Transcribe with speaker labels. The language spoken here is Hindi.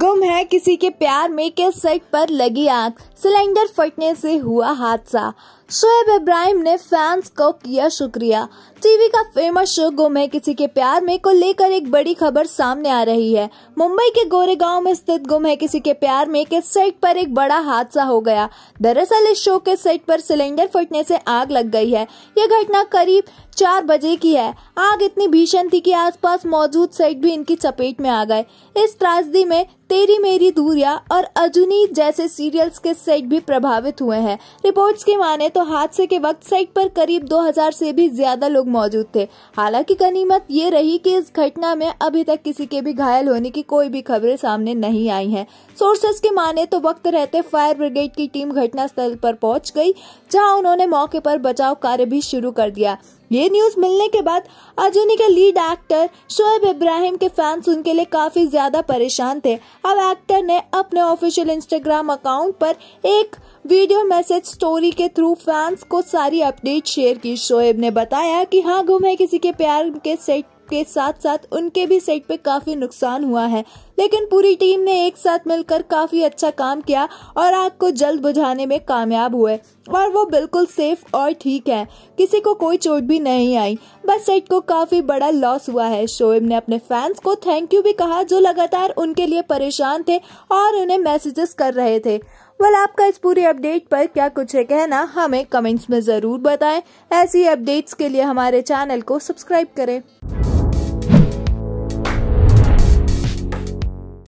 Speaker 1: गुम है किसी के प्यार में के सेट पर लगी आग सिलेंडर फटने से हुआ हादसा शोएब इब्राहिम ने फैंस को किया शुक्रिया टीवी का फेमस शो गुम है किसी के प्यार में को लेकर एक बड़ी खबर सामने आ रही है मुंबई के गोरेगांव में स्थित गुम है किसी के प्यार में के सेट पर एक बड़ा हादसा हो गया दरअसल इस शो के सेट पर सिलेंडर फटने से आग लग गई है यह घटना करीब चार बजे की है आग इतनी भीषण थी कि आसपास मौजूद सेट भी इनकी चपेट में आ गए इस त्रासदी में तेरी मेरी दूरिया और अजुनी जैसे सीरियल्स के सेट भी प्रभावित हुए हैं रिपोर्ट्स के माने तो हादसे के वक्त सेट पर करीब 2000 से भी ज्यादा लोग मौजूद थे हालांकि गनीमत ये रही कि इस घटना में अभी तक किसी के भी घायल होने की कोई भी खबरें सामने नहीं आई हैं सोर्सेस के माने तो वक्त रहते फायर ब्रिगेड की टीम घटना स्थल पर पहुंच गई जहां उन्होंने मौके पर बचाव कार्य भी शुरू कर दिया ये न्यूज मिलने के बाद अर्जुनी के लीड एक्टर शोएब इब्राहिम के फैंस उनके लिए काफी ज्यादा परेशान थे अब एक्टर ने अपने ऑफिशियल इंस्टाग्राम अकाउंट पर एक वीडियो मैसेज स्टोरी के थ्रू फैंस को सारी अपडेट शेयर की शोएब ने बताया कि हाँ गुम है किसी के प्यार के सेट के साथ साथ उनके भी सेट पे काफी नुकसान हुआ है लेकिन पूरी टीम ने एक साथ मिलकर काफी अच्छा काम किया और आग को जल्द बुझाने में कामयाब हुए और वो बिल्कुल सेफ और ठीक है किसी को कोई चोट भी नहीं आई बस सेट को काफी बड़ा लॉस हुआ है शोएब ने अपने फैंस को थैंक यू भी कहा जो लगातार उनके लिए परेशान थे और उन्हें मैसेजेस कर रहे थे वाल आपका इस पूरी अपडेट पर क्या कुछ है कहना हमें कमेंट्स में ज़रूर बताएं ऐसी अपडेट्स के लिए हमारे चैनल को सब्सक्राइब करें